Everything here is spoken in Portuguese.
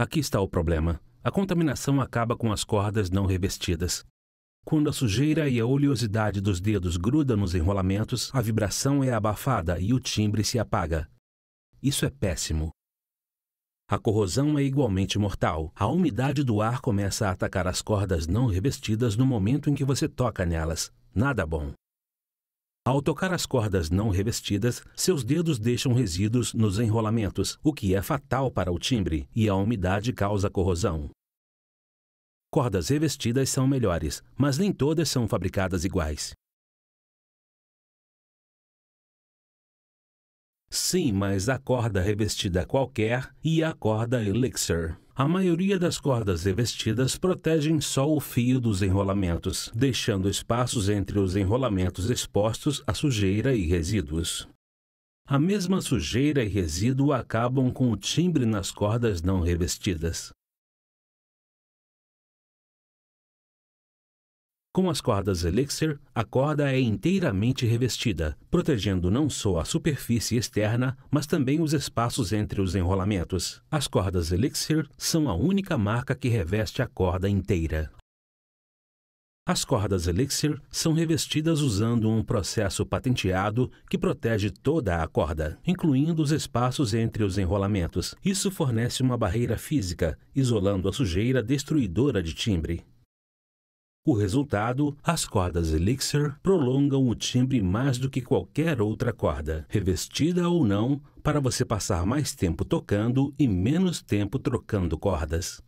Aqui está o problema. A contaminação acaba com as cordas não revestidas. Quando a sujeira e a oleosidade dos dedos grudam nos enrolamentos, a vibração é abafada e o timbre se apaga. Isso é péssimo. A corrosão é igualmente mortal. A umidade do ar começa a atacar as cordas não revestidas no momento em que você toca nelas. Nada bom. Ao tocar as cordas não revestidas, seus dedos deixam resíduos nos enrolamentos, o que é fatal para o timbre e a umidade causa corrosão. Cordas revestidas são melhores, mas nem todas são fabricadas iguais. Sim, mas a corda revestida qualquer e a corda Elixir. A maioria das cordas revestidas protegem só o fio dos enrolamentos, deixando espaços entre os enrolamentos expostos à sujeira e resíduos. A mesma sujeira e resíduo acabam com o timbre nas cordas não revestidas. Com as cordas Elixir, a corda é inteiramente revestida, protegendo não só a superfície externa, mas também os espaços entre os enrolamentos. As cordas Elixir são a única marca que reveste a corda inteira. As cordas Elixir são revestidas usando um processo patenteado que protege toda a corda, incluindo os espaços entre os enrolamentos. Isso fornece uma barreira física, isolando a sujeira destruidora de timbre. O resultado, as cordas Elixir prolongam o timbre mais do que qualquer outra corda, revestida ou não, para você passar mais tempo tocando e menos tempo trocando cordas.